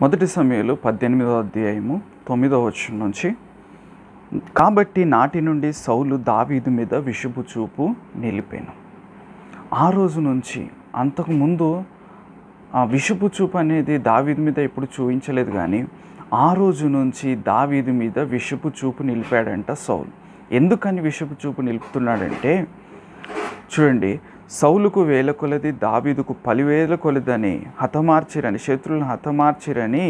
మొదటి సమయంలో పద్దెనిమిదో అధ్యాయము తొమ్మిదో వచ్చిన నుంచి కాబట్టి నాటి నుండి సౌలు దావీదు మీద విషపు చూపు నిలిపాను ఆ రోజు నుంచి అంతకుముందు ఆ విషపు చూపు అనేది దావీదు మీద ఎప్పుడు చూపించలేదు కానీ ఆ రోజు నుంచి దావీదు మీద విషపు చూపు నిలిపాడంట సౌలు ఎందుకని విషపు చూపు నిలుపుతున్నాడంటే చూడండి సౌలుకు వేల కొలది దావీదుకు పలివేల కొలదని హతమార్చిరని శత్రువులను హతమార్చిరని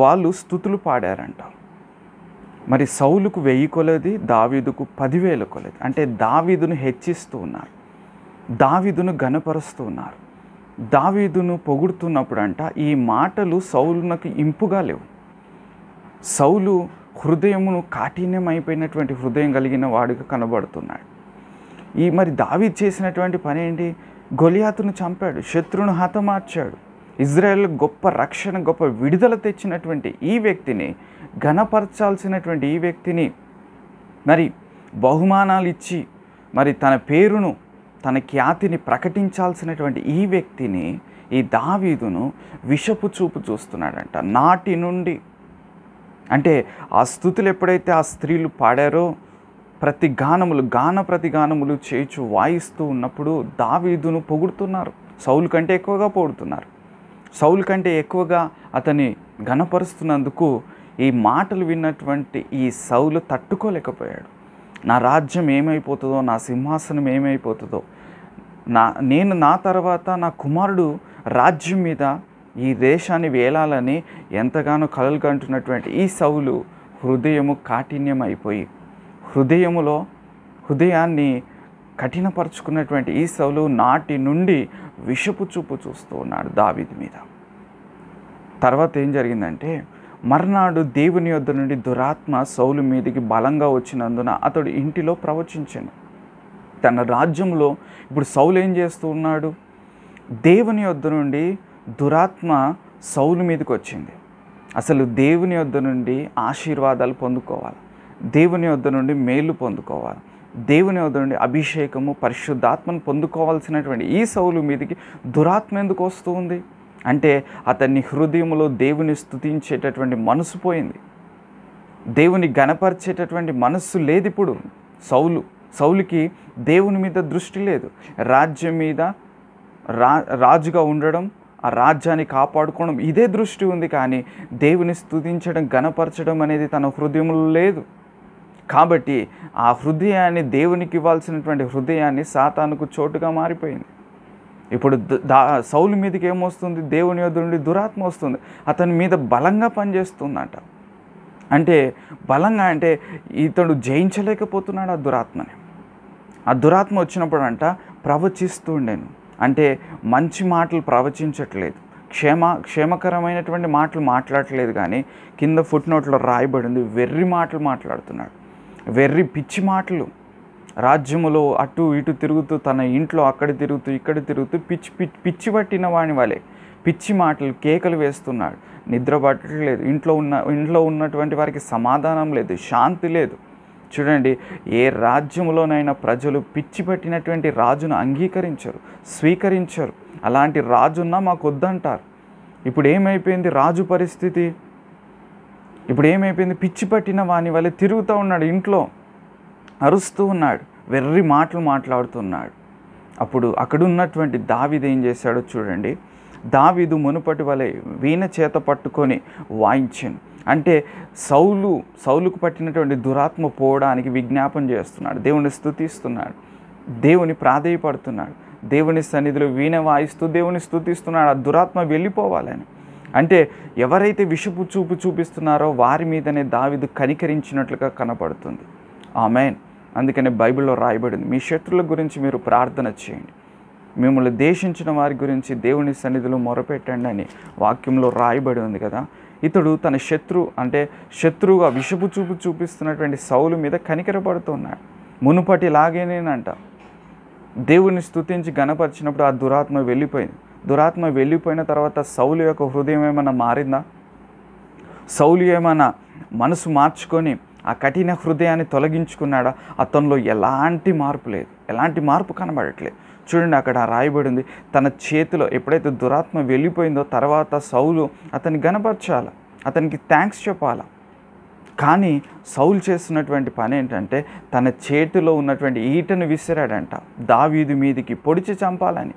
వాళ్ళు స్థుతులు పాడారంట మరి సౌలుకు వెయ్యి కొలది దావీదుకు పదివేల కొలది అంటే దావీదును హెచ్చిస్తూ ఉన్నారు దావీదును గనపరుస్తూ ఉన్నారు దావీదును పొగుడుతున్నప్పుడు అంట ఈ మాటలు సౌలునకు ఇంపుగా లేవు సౌలు హృదయమును అయిపోయినటువంటి హృదయం కలిగిన వాడుగా కనబడుతున్నాడు ఈ మరి దావి చేసినటువంటి పని ఏంటి గొలియాతును చంపాడు శత్రువును హతమార్చాడు ఇజ్రాయెల్ గొప్ప రక్షణ గొప్ప విడుదల తెచ్చినటువంటి ఈ వ్యక్తిని ఘనపరచాల్సినటువంటి ఈ వ్యక్తిని మరి బహుమానాలు ఇచ్చి మరి తన పేరును తన ఖ్యాతిని ప్రకటించాల్సినటువంటి ఈ వ్యక్తిని ఈ దావీదును విషపు చూపు చూస్తున్నాడంట నాటి నుండి అంటే ఆ స్థుతులు ఎప్పుడైతే ఆ స్త్రీలు పాడారో ప్రతి గానములు గాన ప్రతి గానములు చేచు వాయిస్తూ ఉన్నప్పుడు దావీదును పొగుడుతున్నారు సౌలు కంటే ఎక్కువగా పొగుడుతున్నారు సౌలు కంటే ఎక్కువగా అతని ఘనపరుస్తున్నందుకు ఈ మాటలు విన్నటువంటి ఈ సౌలు తట్టుకోలేకపోయాడు నా రాజ్యం ఏమైపోతుందో నా సింహాసనం ఏమైపోతుందో నా నేను నా తర్వాత నా కుమారుడు రాజ్యం మీద ఈ దేశాన్ని వేలాలని ఎంతగానో కలలు కంటున్నటువంటి ఈ సౌలు హృదయము కాఠిన్యం అయిపోయి హృదయములో హృదయాన్ని కఠినపరుచుకున్నటువంటి ఈ సౌలు నాటి నుండి విషపు చూపు చూస్తూ ఉన్నాడు దావిది మీద తర్వాత ఏం జరిగిందంటే మర్నాడు దేవుని యొద్ద నుండి దురాత్మ సౌలు మీదకి బలంగా వచ్చినందున అతడు ఇంటిలో ప్రవచించాను తన రాజ్యంలో ఇప్పుడు సౌలు ఏం చేస్తూ ఉన్నాడు దేవుని యొద్ద నుండి దురాత్మ సౌలు మీదకి వచ్చింది అసలు దేవుని యొద్ద నుండి ఆశీర్వాదాలు పొందుకోవాలి దేవుని వద్ద నుండి మేలు పొందుకోవాలి దేవుని వద్ద నుండి అభిషేకము పరిశుద్ధాత్మను పొందుకోవాల్సినటువంటి ఈ సౌలు మీదకి దురాత్మ ఎందుకు వస్తూ ఉంది అంటే అతన్ని హృదయంలో దేవుని స్థుతించేటటువంటి మనసు పోయింది దేవుని గణపరిచేటటువంటి మనస్సు లేదు ఇప్పుడు సౌలు సౌలుకి దేవుని మీద దృష్టి లేదు రాజ్యం మీద రా రాజుగా ఉండడం ఆ రాజ్యాన్ని కాపాడుకోవడం ఇదే దృష్టి ఉంది కానీ దేవుని స్థుతించడం గణపరచడం అనేది తన హృదయంలో లేదు కాబట్టి ఆ హృదయాన్ని దేవునికి ఇవ్వాల్సినటువంటి హృదయాన్ని సాతానుకు చోటుగా మారిపోయింది ఇప్పుడు దా సౌలు మీదకి ఏమొస్తుంది దేవుని యొద్ నుండి దురాత్మ వస్తుంది అతని మీద బలంగా పనిచేస్తుందంట అంటే బలంగా అంటే ఇతడు జయించలేకపోతున్నాడు ఆ దురాత్మని ఆ దురాత్మ వచ్చినప్పుడు అంట ప్రవచిస్తుండేను అంటే మంచి మాటలు ప్రవచించట్లేదు క్షేమ క్షేమకరమైనటువంటి మాటలు మాట్లాడట్లేదు కానీ కింద ఫుట్ నోట్లో రాయబడింది వెర్రి మాటలు మాట్లాడుతున్నాడు వెర్రి పిచ్చి మాటలు రాజ్యములో అటు ఇటు తిరుగుతూ తన ఇంట్లో అక్కడ తిరుగుతూ ఇక్కడ తిరుగుతూ పిచ్చి పిచ్చి పిచ్చి పట్టిన వాని వాళ్ళే పిచ్చి మాటలు కేకలు వేస్తున్నాడు నిద్ర పట్టలేదు ఇంట్లో ఉన్న ఇంట్లో ఉన్నటువంటి వారికి సమాధానం లేదు శాంతి లేదు చూడండి ఏ రాజ్యములోనైనా ప్రజలు పిచ్చి పట్టినటువంటి రాజును అంగీకరించరు స్వీకరించరు అలాంటి రాజున్నా మాకు వద్దంటారు ఇప్పుడు ఏమైపోయింది రాజు పరిస్థితి ఇప్పుడు ఏమైపోయింది పిచ్చి పట్టిన వాని వల్ల తిరుగుతూ ఉన్నాడు ఇంట్లో అరుస్తూ ఉన్నాడు వెర్రి మాటలు మాట్లాడుతున్నాడు అప్పుడు అక్కడ ఉన్నటువంటి దావిది ఏం చేశాడో చూడండి దావిదు మునుపటి వలె వీణ చేత పట్టుకొని వాయించాను అంటే సౌలు సౌలుకు పట్టినటువంటి దురాత్మ పోవడానికి విజ్ఞాపం చేస్తున్నాడు దేవుని స్థుతిస్తున్నాడు దేవుని ప్రాధేయపడుతున్నాడు దేవుని సన్నిధిలో వీణ వాయిస్తూ దేవుని స్థుతిస్తున్నాడు ఆ దురాత్మ వెళ్ళిపోవాలని అంటే ఎవరైతే విషపు చూపు చూపిస్తున్నారో వారి మీదనే దావిదు కనికరించినట్లుగా కనపడుతుంది ఆమెన్ అందుకనే బైబిల్లో రాయబడింది మీ శత్రుల గురించి మీరు ప్రార్థన చేయండి మిమ్మల్ని దేశించిన వారి గురించి దేవుని సన్నిధిలో మొరపెట్టండి అని వాక్యంలో రాయబడి ఉంది కదా ఇతడు తన శత్రు అంటే శత్రువుగా విషపు చూపు చూపిస్తున్నటువంటి సౌలు మీద కనికరపడుతున్నాడు మునుపటిలాగేనేనంట దేవుని స్థుతించి గణపరిచినప్పుడు ఆ దురాత్మ వెళ్ళిపోయింది దురాత్మ వెళ్ళిపోయిన తర్వాత సౌలు యొక్క హృదయం ఏమైనా మారిందా సౌలు ఏమైనా మనసు మార్చుకొని ఆ కఠిన హృదయాన్ని తొలగించుకున్నాడా అతనిలో ఎలాంటి మార్పు లేదు ఎలాంటి మార్పు కనబడట్లేదు చూడండి అక్కడ రాయబడింది తన చేతిలో ఎప్పుడైతే దురాత్మ వెళ్ళిపోయిందో తర్వాత సౌలు అతన్ని గనపరచాల అతనికి థ్యాంక్స్ చెప్పాల కానీ సౌలు చేస్తున్నటువంటి పని ఏంటంటే తన చేతిలో ఉన్నటువంటి ఈటను విసిరాడంట దావీదు మీదికి పొడిచి చంపాలని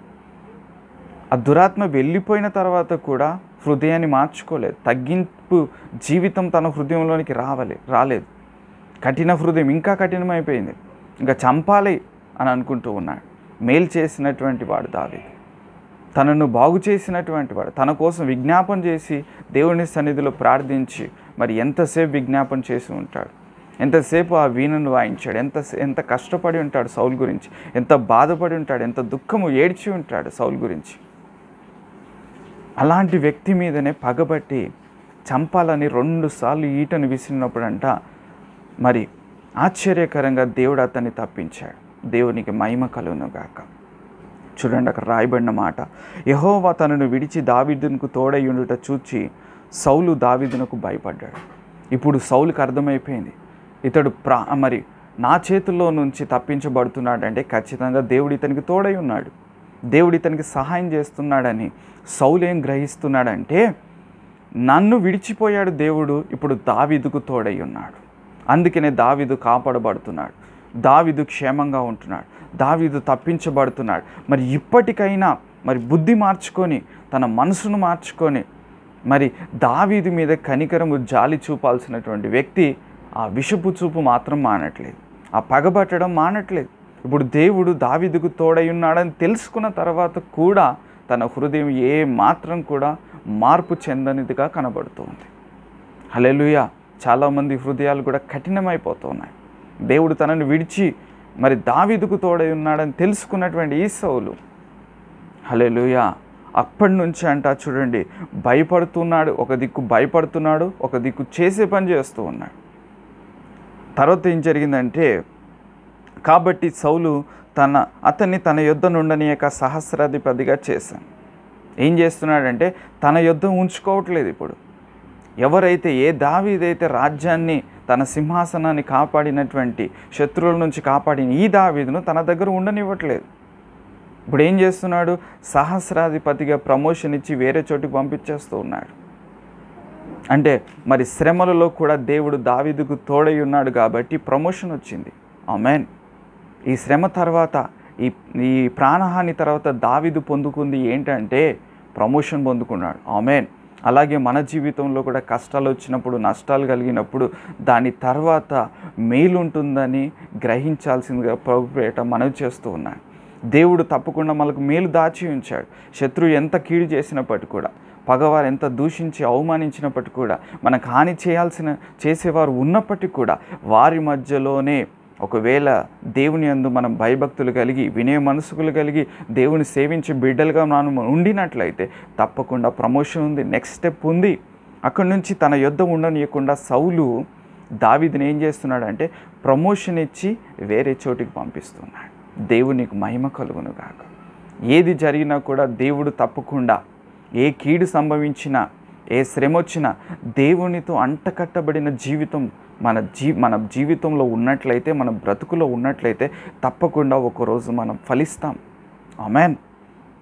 ఆ దురాత్మ వెళ్ళిపోయిన తర్వాత కూడా హృదయాన్ని మార్చుకోలేదు తగ్గింపు జీవితం తన హృదయంలోనికి రావాలి రాలేదు కఠిన హృదయం ఇంకా కఠినమైపోయింది ఇంకా చంపాలి అని అనుకుంటూ ఉన్నాడు మేలు చేసినటువంటి వాడు దావి తనను బాగు చేసినటువంటి వాడు తన కోసం విజ్ఞాపన చేసి దేవుని సన్నిధిలో ప్రార్థించి మరి ఎంతసేపు విజ్ఞాపన చేసి ఉంటాడు ఎంతసేపు ఆ వీణను వాయించాడు ఎంత ఎంత కష్టపడి ఉంటాడు సౌల్ గురించి ఎంత బాధపడి ఉంటాడు ఎంత దుఃఖము ఏడ్చి ఉంటాడు సౌల్ గురించి అలాంటి వ్యక్తి మీదనే పగబట్టి చంపాలని రెండుసార్లు ఈటను విసిరినప్పుడంట మరి ఆశ్చర్యకరంగా దేవుడు అతన్ని తప్పించాడు దేవునికి మహిమ కలుగునుగాక చూడండి అక్కడ రాయబడిన మాట యహోవా తనను విడిచి దావిదునుకు తోడయ్యుండుట చూచి సౌలు దావిదునకు భయపడ్డాడు ఇప్పుడు సౌలుకు అర్థమైపోయింది ఇతడు ప్రా మరి నా చేతుల్లో నుంచి తప్పించబడుతున్నాడంటే ఖచ్చితంగా దేవుడు ఇతనికి తోడై ఉన్నాడు దేవుడు ఇతనికి సహాయం చేస్తున్నాడని సౌలేం గ్రహిస్తున్నాడంటే నన్ను విడిచిపోయాడు దేవుడు ఇప్పుడు దావిదుకు తోడై ఉన్నాడు అందుకనే దావిదు కాపాడబడుతున్నాడు దావిదు క్షేమంగా ఉంటున్నాడు దావిదు తప్పించబడుతున్నాడు మరి ఇప్పటికైనా మరి బుద్ధి మార్చుకొని తన మనసును మార్చుకొని మరి దావీది మీద కనికరము జాలి చూపాల్సినటువంటి వ్యక్తి ఆ విషపు చూపు మాత్రం మానట్లేదు ఆ పగబట్టడం మానట్లేదు ఇప్పుడు దేవుడు దావిదుకు తోడై ఉన్నాడని తెలుసుకున్న తర్వాత కూడా తన హృదయం ఏ మాత్రం కూడా మార్పు చెందనిదిగా కనబడుతుంది హలెలుయ చాలామంది హృదయాలు కూడా కఠినమైపోతున్నాయి దేవుడు తనను విడిచి మరి దావిదుకు తోడై ఉన్నాడని తెలుసుకున్నటువంటి ఈ సౌలు హలెలుయ అప్పటి నుంచి అంట చూడండి భయపడుతున్నాడు ఒక దిక్కు భయపడుతున్నాడు ఒక దిక్కు చేసే పని చేస్తూ ఉన్నాడు తర్వాత ఏం జరిగిందంటే కాబట్టి సౌలు తన అతన్ని తన నుండని యొక్క సహస్రాధిపతిగా చేశాను ఏం చేస్తున్నాడంటే తన యుద్ధం ఉంచుకోవట్లేదు ఇప్పుడు ఎవరైతే ఏ దావీదైతే రాజ్యాన్ని తన సింహాసనాన్ని కాపాడినటువంటి శత్రువుల నుంచి కాపాడిన ఈ దావీదును తన దగ్గర ఉండనివ్వట్లేదు ఇప్పుడు ఏం చేస్తున్నాడు సహస్రాధిపతిగా ప్రమోషన్ ఇచ్చి వేరే చోటుకు పంపించేస్తూ ఉన్నాడు అంటే మరి శ్రమలలో కూడా దేవుడు దావీదుకు తోడై ఉన్నాడు కాబట్టి ప్రమోషన్ వచ్చింది ఆమెన్ ఈ శ్రమ తర్వాత ఈ ఈ ప్రాణహాని తర్వాత దావిదు పొందుకుంది ఏంటంటే ప్రమోషన్ పొందుకున్నాడు ఆమెన్ అలాగే మన జీవితంలో కూడా కష్టాలు వచ్చినప్పుడు నష్టాలు కలిగినప్పుడు దాని తర్వాత మేలుంటుందని గ్రహించాల్సిందిగా ప్రభుత్వ మనవి చేస్తూ ఉన్నాను దేవుడు తప్పకుండా మనకు మేలు దాచి ఉంచాడు శత్రువు ఎంత కీడు చేసినప్పటికీ కూడా పగవారు ఎంత దూషించి అవమానించినప్పటికీ కూడా మనకు హాని చేయాల్సిన చేసేవారు ఉన్నప్పటికీ కూడా వారి మధ్యలోనే ఒకవేళ దేవుని అందు మనం భయభక్తులు కలిగి వినయ మనసుకులు కలిగి దేవుని సేవించి బిడ్డలుగా మనం ఉండినట్లయితే తప్పకుండా ప్రమోషన్ ఉంది నెక్స్ట్ స్టెప్ ఉంది అక్కడి నుంచి తన యుద్ధం ఉండనీయకుండా సౌలు దావిదిని ఏం చేస్తున్నాడంటే ప్రమోషన్ ఇచ్చి వేరే చోటికి పంపిస్తున్నాడు దేవునికి మహిమ కలుగును కాక ఏది జరిగినా కూడా దేవుడు తప్పకుండా ఏ కీడు సంభవించినా ఏ శ్రమ వచ్చినా దేవునితో అంటకట్టబడిన జీవితం మన జీ మన జీవితంలో ఉన్నట్లయితే మన బ్రతుకులో ఉన్నట్లయితే తప్పకుండా ఒకరోజు మనం ఫలిస్తాం అమెన్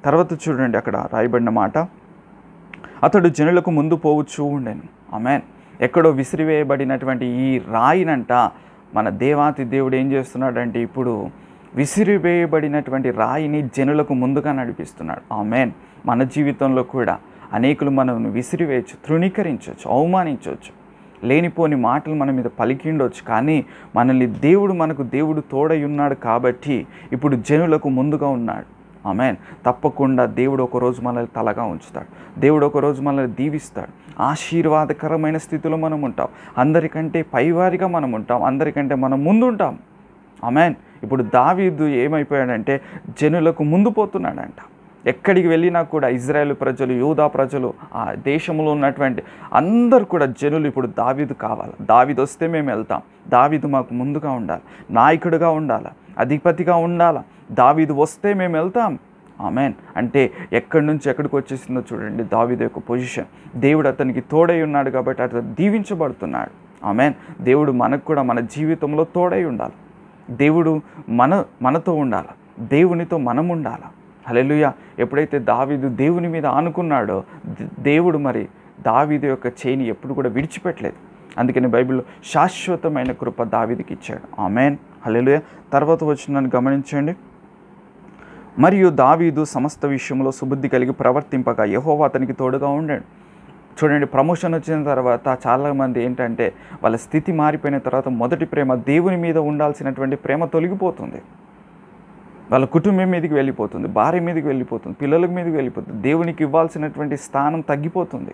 తర్వాత చూడండి అక్కడ రాయబడిన మాట అతడు జనులకు ముందు పోవచ్చు ఉండేను అమెన్ ఎక్కడో విసిరివేయబడినటువంటి ఈ రాయినంట మన దేవాతి దేవుడు ఏం చేస్తున్నాడంటే ఇప్పుడు విసిరివేయబడినటువంటి రాయిని జనులకు ముందుగా నడిపిస్తున్నాడు ఆమెన్ మన జీవితంలో కూడా అనేకులు మనల్ని విసిరివేయచ్చు తృణీకరించవచ్చు అవమానించవచ్చు లేనిపోని మాటలు మన మీద పలికిండొచ్చు కానీ మనల్ని దేవుడు మనకు దేవుడు తోడై ఉన్నాడు కాబట్టి ఇప్పుడు జనులకు ముందుగా ఉన్నాడు ఆమెన్ తప్పకుండా దేవుడు ఒకరోజు మనల్ని తలగా ఉంచుతాడు దేవుడు ఒకరోజు మనల్ని దీవిస్తాడు ఆశీర్వాదకరమైన స్థితిలో మనం ఉంటాం అందరికంటే పైవారిగా మనం ఉంటాం అందరికంటే మనం ముందుంటాం ఆమెన్ ఇప్పుడు దావీదు ఏమైపోయాడంటే జనులకు ముందు పోతున్నాడంట ఎక్కడికి వెళ్ళినా కూడా ఇజ్రాయెల్ ప్రజలు యూదా ప్రజలు ఆ దేశంలో ఉన్నటువంటి అందరు కూడా జనులు ఇప్పుడు దావీదు కావాలి దావీదు వస్తే మేము వెళ్తాం దావిదు మాకు ముందుగా ఉండాలి నాయకుడిగా ఉండాలి అధిపతిగా ఉండాలి దావీదు వస్తే మేము వెళ్తాం ఆమెన్ అంటే ఎక్కడి నుంచి ఎక్కడికి వచ్చేసిందో చూడండి దావిదు యొక్క పొజిషన్ దేవుడు అతనికి తోడై ఉన్నాడు కాబట్టి అతను దీవించబడుతున్నాడు ఆమెన్ దేవుడు మనకు కూడా మన జీవితంలో తోడై ఉండాలి దేవుడు మన మనతో ఉండాలి దేవునితో మనం ఉండాలి హలెలుయ ఎప్పుడైతే దావీదు దేవుని మీద ఆనుకున్నాడో దేవుడు మరి దావీదు యొక్క చేయిని ఎప్పుడు కూడా విడిచిపెట్టలేదు అందుకని బైబిల్లో శాశ్వతమైన కృప దావీదికి ఇచ్చాడు ఆమెన్ హలెలుయ తర్వాత వచ్చిందని గమనించండి మరియు దావీదు సమస్త విషయంలో సుబుద్ధి కలిగి ప్రవర్తింపగా యహోవా అతనికి తోడుగా ఉండాడు చూడండి ప్రమోషన్ వచ్చిన తర్వాత చాలామంది ఏంటంటే వాళ్ళ స్థితి మారిపోయిన తర్వాత మొదటి ప్రేమ దేవుని మీద ఉండాల్సినటువంటి ప్రేమ తొలగిపోతుంది వాళ్ళ కుటుంబం మీదకి వెళ్ళిపోతుంది భార్య మీదకి వెళ్ళిపోతుంది పిల్లల మీదకి వెళ్ళిపోతుంది దేవునికి ఇవ్వాల్సినటువంటి స్థానం తగ్గిపోతుంది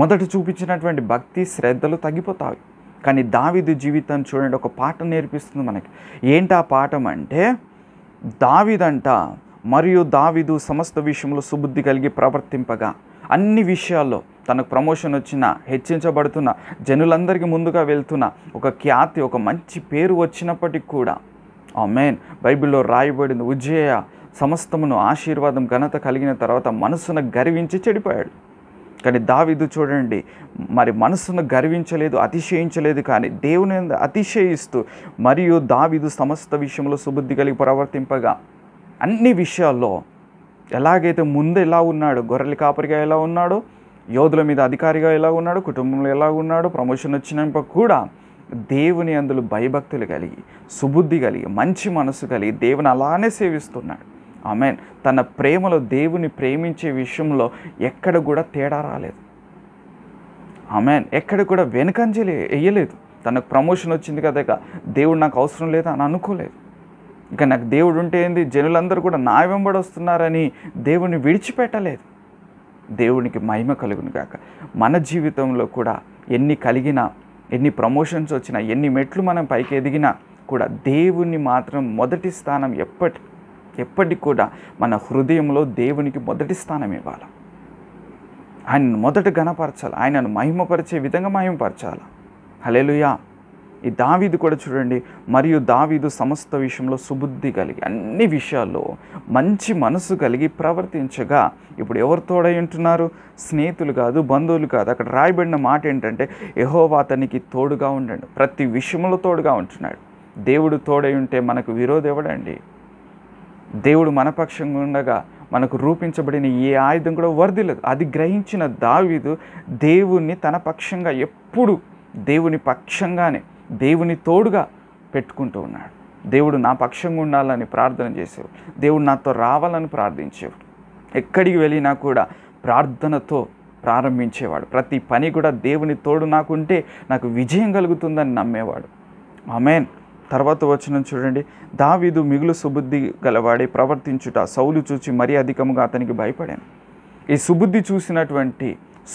మొదట చూపించినటువంటి భక్తి శ్రద్ధలు తగ్గిపోతాయి కానీ దావిదు జీవితాన్ని చూడండి ఒక పాఠం నేర్పిస్తుంది మనకి ఏంటి ఆ పాఠం అంటే దావిదంట మరియు దావిదు సమస్త విషయంలో సుబుద్ధి కలిగి ప్రవర్తింపగా అన్ని విషయాల్లో తనకు ప్రమోషన్ వచ్చిన హెచ్చించబడుతున్న జనులందరికీ ముందుగా వెళ్తున్న ఒక ఖ్యాతి ఒక మంచి పేరు వచ్చినప్పటికి కూడా ఆ మేన్ బైబిల్లో రాయబడింది ఉజ్జయ సమస్తమును ఆశీర్వాదం ఘనత కలిగిన తర్వాత మనసును గర్వించి చెడిపోయాడు కానీ దావిదు చూడండి మరి మనసును గర్వించలేదు అతిశయించలేదు కానీ దేవుని అతిశయిస్తూ మరియు దావిదు సమస్త విషయంలో సుబుద్ధి కలిగి ప్రవర్తింపగా అన్ని విషయాల్లో ఎలాగైతే ముందు ఎలా ఉన్నాడు గొర్రెల కాపరిగా ఎలా ఉన్నాడో యోధుల మీద అధికారిగా ఎలా ఉన్నాడు కుటుంబంలో ఎలా ఉన్నాడు ప్రమోషన్ వచ్చినాక కూడా దేవుని అందులో భయభక్తులు కలిగి సుబుద్ధి కలిగి మంచి మనసు కలిగి దేవుని అలానే సేవిస్తున్నాడు ఆమెన్ తన ప్రేమలో దేవుని ప్రేమించే విషయంలో ఎక్కడ కూడా తేడా రాలేదు ఆమెన్ ఎక్కడ కూడా వెనుకంజలే వేయలేదు తనకు ప్రమోషన్ వచ్చింది కదా దేవుడు నాకు అవసరం లేదు అని అనుకోలేదు ఇక నాకు దేవుడు ఉంటే ఏంది జనులందరూ కూడా నా వెంబడి వస్తున్నారని దేవుని విడిచిపెట్టలేదు దేవునికి మహిమ కలుగును కాక మన జీవితంలో కూడా ఎన్ని కలిగినా ఎన్ని ప్రమోషన్స్ వచ్చినా ఎన్ని మెట్లు మనం పైకి ఎదిగినా కూడా దేవుణ్ణి మాత్రం మొదటి స్థానం ఎప్పటి ఎప్పటికి కూడా మన హృదయంలో దేవునికి మొదటి స్థానం ఇవ్వాలి ఆయనను మొదట గణపరచాలి ఆయనను మహిమపరిచే విధంగా మహిమపరచాలి హలేలుయా ఈ దావీదు కూడా చూడండి మరియు దావీదు సమస్త విషయంలో సుబుద్ధి కలిగి అన్ని విషయాల్లో మంచి మనసు కలిగి ప్రవర్తించగా ఇప్పుడు ఎవరు తోడై ఉంటున్నారు స్నేహితులు కాదు బంధువులు కాదు అక్కడ రాయబడిన మాట ఏంటంటే యహోవా అతనికి తోడుగా ఉండండి ప్రతి విషయంలో తోడుగా ఉంటున్నాడు దేవుడు తోడై ఉంటే మనకు విరోధ ఎవడండి దేవుడు మనపక్షంగా ఉండగా మనకు రూపించబడిన ఏ ఆయుధం కూడా వర్దిలదు అది గ్రహించిన దావీదు దేవుణ్ణి తన పక్షంగా ఎప్పుడు దేవుని పక్షంగానే దేవుని తోడుగా పెట్టుకుంటూ ఉన్నాడు దేవుడు నా పక్షంగా ఉండాలని ప్రార్థన చేసేవాడు దేవుడు నాతో రావాలని ప్రార్థించేవాడు ఎక్కడికి వెళ్ళినా కూడా ప్రార్థనతో ప్రారంభించేవాడు ప్రతి పని కూడా దేవుని తోడు నాకుంటే నాకు విజయం కలుగుతుందని నమ్మేవాడు ఆమెన్ తర్వాత వచ్చిన చూడండి దావీదు మిగులు సుబుద్ధి గలవాడి ప్రవర్తించుట సౌలు చూచి మరీ అధికముగా అతనికి భయపడాను ఈ సుబుద్ధి చూసినటువంటి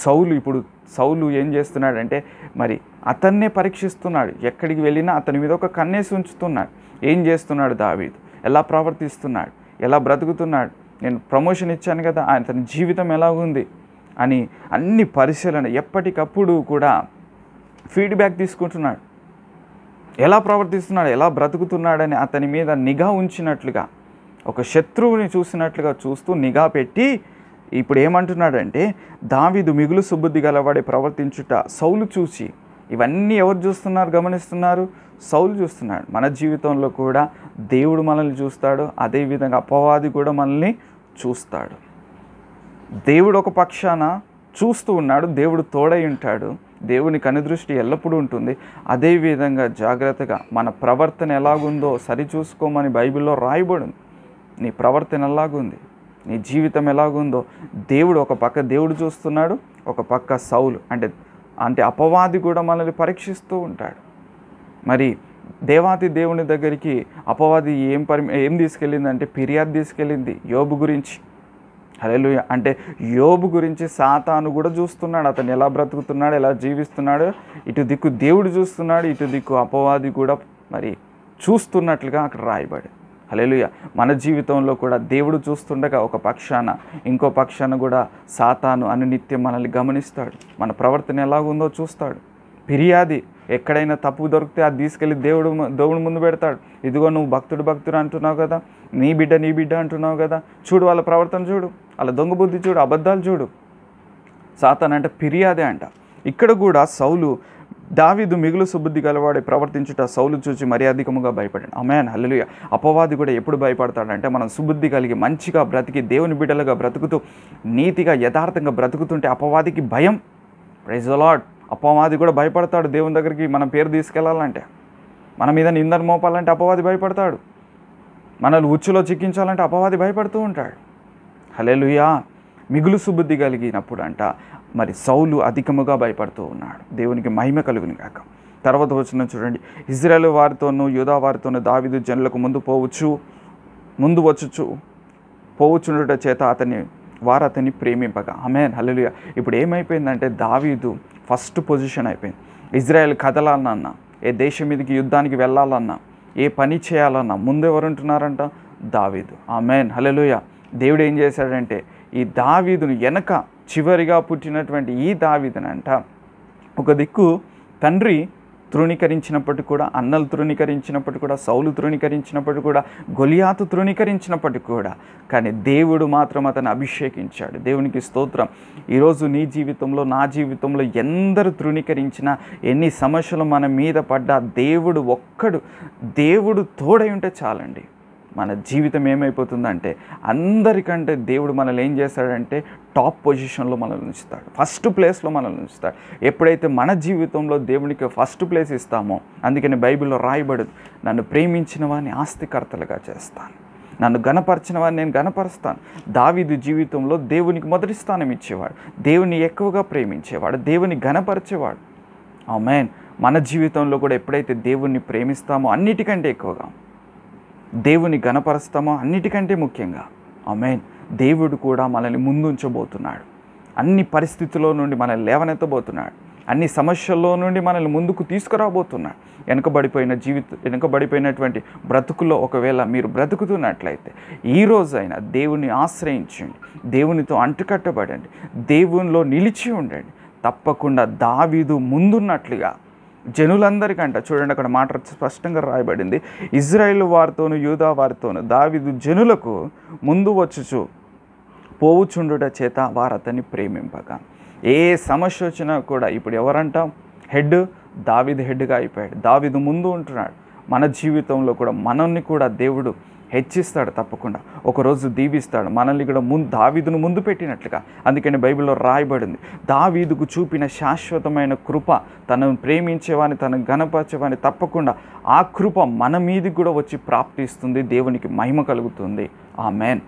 సౌలు ఇప్పుడు సౌలు ఏం చేస్తున్నాడంటే మరి అతన్నే పరీక్షిస్తున్నాడు ఎక్కడికి వెళ్ళినా అతని మీద ఒక కన్నేసి ఉంచుతున్నాడు ఏం చేస్తున్నాడు దావీదు ఎలా ప్రవర్తిస్తున్నాడు ఎలా బ్రతుకుతున్నాడు నేను ప్రమోషన్ ఇచ్చాను కదా అతని జీవితం ఎలా ఉంది అని అన్ని పరిశీలన ఎప్పటికప్పుడు కూడా ఫీడ్బ్యాక్ తీసుకుంటున్నాడు ఎలా ప్రవర్తిస్తున్నాడు ఎలా బ్రతుకుతున్నాడని అతని మీద నిఘా ఉంచినట్లుగా ఒక శత్రువుని చూసినట్లుగా చూస్తూ నిఘా పెట్టి ఇప్పుడు ఏమంటున్నాడంటే దావిదు మిగులు సుబుద్ధి గలవాడే ప్రవర్తించుట సౌలు చూసి ఇవన్నీ ఎవరు చూస్తున్నారు గమనిస్తున్నారు సౌలు చూస్తున్నాడు మన జీవితంలో కూడా దేవుడు మనల్ని చూస్తాడు అదేవిధంగా అపవాది కూడా మనల్ని చూస్తాడు దేవుడు ఒక పక్షాన చూస్తూ ఉన్నాడు దేవుడు తోడై ఉంటాడు దేవుని కనుదృష్టి ఎల్లప్పుడూ ఉంటుంది అదేవిధంగా జాగ్రత్తగా మన ప్రవర్తన ఎలాగుందో సరిచూసుకోమని బైబిల్లో రాయబడింది నీ ప్రవర్తన ఎలాగుంది నీ జీవితం ఎలాగుందో దేవుడు ఒక పక్క దేవుడు చూస్తున్నాడు ఒక పక్క సౌలు అంటే అంటే అపవాది కూడా మనల్ని పరీక్షిస్తూ ఉంటాడు మరి దేవాతి దేవుని దగ్గరికి అపవాది ఏం పరి ఏం తీసుకెళ్ళింది అంటే ఫిర్యాదు తీసుకెళ్ళింది యోబు గురించి హలో అంటే యోబు గురించి సాతాను కూడా చూస్తున్నాడు అతను ఎలా బ్రతుకుతున్నాడు ఎలా జీవిస్తున్నాడు ఇటు దిక్కు దేవుడు చూస్తున్నాడు ఇటు దిక్కు అపవాది కూడా మరి చూస్తున్నట్లుగా అక్కడ రాయబడి అలెలుయ మన జీవితంలో కూడా దేవుడు చూస్తుండగా ఒక పక్షాన ఇంకో పక్షాన కూడా సాతాను అని నిత్యం మనల్ని గమనిస్తాడు మన ప్రవర్తన ఎలాగుందో చూస్తాడు ఫిర్యాది ఎక్కడైనా తప్పు దొరికితే అది తీసుకెళ్ళి దేవుడు దేవుడు ముందు పెడతాడు ఇదిగో నువ్వు భక్తుడు భక్తుడు అంటున్నావు కదా నీ బిడ్డ నీ బిడ్డ అంటున్నావు కదా చూడు వాళ్ళ ప్రవర్తన చూడు వాళ్ళ దొంగ బుద్ధి చూడు అబద్ధాలు చూడు సాతాను అంటే ఫిర్యాదే అంట ఇక్కడ కూడా సౌలు దావీదు మిగులు సుబుద్ధి గలవాడే ప్రవర్తించుట సౌలు చూచి మర్యాదికముగా భయపడాడు అమ్మాయన్ హల్లుయ అపవాది కూడా ఎప్పుడు భయపడతాడంటే మనం సుబుద్ధి కలిగి మంచిగా బ్రతికి దేవుని బిడ్డలుగా బ్రతుకుతూ నీతిగా యథార్థంగా బ్రతుకుతుంటే అపవాదికి భయం ప్రైజ్ అలాడ్ అపవాది కూడా భయపడతాడు దేవుని దగ్గరికి మన పేరు తీసుకెళ్లాలంటే మన మీద నిందను మోపాలంటే అపవాది భయపడతాడు మనల్ని ఉచ్చులో చిక్కించాలంటే అపవాది భయపడుతూ ఉంటాడు హలే మిగులు సుబుద్ధి కలిగినప్పుడు అంట మరి సౌలు అధికముగా భయపడుతూ ఉన్నాడు దేవునికి మహిమ కలుగుని కాక తర్వాత వచ్చిన చూడండి ఇజ్రాయల్ వారితోనూ యూదా వారితోనూ దావిదు జనులకు ముందు పోవచ్చు ముందు వచ్చు పోవచ్చుండట చేత అతని వారు అతన్ని ప్రేమింపగా ఆమె హల్లుగా ఇప్పుడు ఏమైపోయిందంటే దావీదు ఫస్ట్ పొజిషన్ అయిపోయింది ఇజ్రాయెల్ కదలాలన్నా ఏ దేశం మీదకి యుద్ధానికి వెళ్ళాలన్నా ఏ పని చేయాలన్నా ముందు ఎవరుంటున్నారంట దావీదు ఆమెన్ హలలుయ దేవుడు ఏం చేశాడంటే ఈ దావీదును వెనక చివరిగా పుట్టినటువంటి ఈ దావిదనంట ఒక దిక్కు తండ్రి తృణీకరించినప్పటి కూడా అన్నలు తృణీకరించినప్పటి కూడా సౌలు తృణీకరించినప్పటి కూడా గొలియాతు తృణీకరించినప్పటికి కూడా కానీ దేవుడు మాత్రం అతను అభిషేకించాడు దేవునికి స్తోత్రం ఈరోజు నీ జీవితంలో నా జీవితంలో ఎందరు తృణీకరించినా ఎన్ని సమస్యలు మన మీద పడ్డా దేవుడు ఒక్కడు దేవుడు తోడై ఉంటే చాలండి మన జీవితం ఏమైపోతుందంటే అందరికంటే దేవుడు మనల్ని ఏం చేస్తాడంటే టాప్ పొజిషన్లో మనల్ని ఉంచుతాడు ఫస్ట్ ప్లేస్లో మనల్ని ఉంచుతాడు ఎప్పుడైతే మన జీవితంలో దేవునికి ఫస్ట్ ప్లేస్ ఇస్తామో అందుకని బైబిల్లో రాయబడదు నన్ను ప్రేమించిన వాడిని ఆస్తికర్తలుగా చేస్తాను నన్ను గనపరిచిన వాడిని నేను గణపరుస్తాను దావీదు జీవితంలో దేవునికి మొదటి స్థానం ఇచ్చేవాడు దేవుని ఎక్కువగా ప్రేమించేవాడు దేవుని గణపరిచేవాడు ఆ మన జీవితంలో కూడా ఎప్పుడైతే దేవుణ్ణి ప్రేమిస్తామో అన్నిటికంటే ఎక్కువగా దేవుని గణపరుస్తామో అన్నిటికంటే ముఖ్యంగా ఆమెన్ దేవుడు కూడా మనల్ని ముందుంచబోతున్నాడు అన్ని పరిస్థితుల్లో నుండి మనల్ని లేవనెత్తబోతున్నాడు అన్ని సమస్యల్లో నుండి మనల్ని ముందుకు తీసుకురాబోతున్నాడు వెనుకబడిపోయిన జీవిత వెనుకబడిపోయినటువంటి బ్రతుకుల్లో ఒకవేళ మీరు బ్రతుకుతున్నట్లయితే ఈ రోజైనా దేవుని ఆశ్రయించండి దేవునితో అంటుకట్టబడండి దేవునిలో నిలిచి ఉండండి తప్పకుండా దావీదు ముందున్నట్లుగా జనులందరికంట చూడండి అక్కడ మాట స్పష్టంగా రాయబడింది ఇజ్రాయిల్ వారితోను యూదా వారితోను దావిదు జనులకు ముందు వచ్చుచు పోవుచుండుట చేత వారు అతన్ని ప్రేమింపక ఏ సమస్య వచ్చినా కూడా ఇప్పుడు ఎవరంట హెడ్ దావిదు హెడ్గా అయిపోయాడు దావిదు ముందు ఉంటున్నాడు మన జీవితంలో కూడా మనల్ని కూడా దేవుడు హెచ్చిస్తాడు తప్పకుండా ఒకరోజు దీవిస్తాడు మనల్ని కూడా ముందు దావీదును ముందు పెట్టినట్లుగా అందుకని బైబిల్లో రాయబడింది దావీదుకు చూపిన శాశ్వతమైన కృప తనను ప్రేమించేవాని తనను గణపరిచేవాని తప్పకుండా ఆ కృప మన మీదకి కూడా వచ్చి ప్రాప్తిస్తుంది దేవునికి మహిమ కలుగుతుంది ఆ మేన్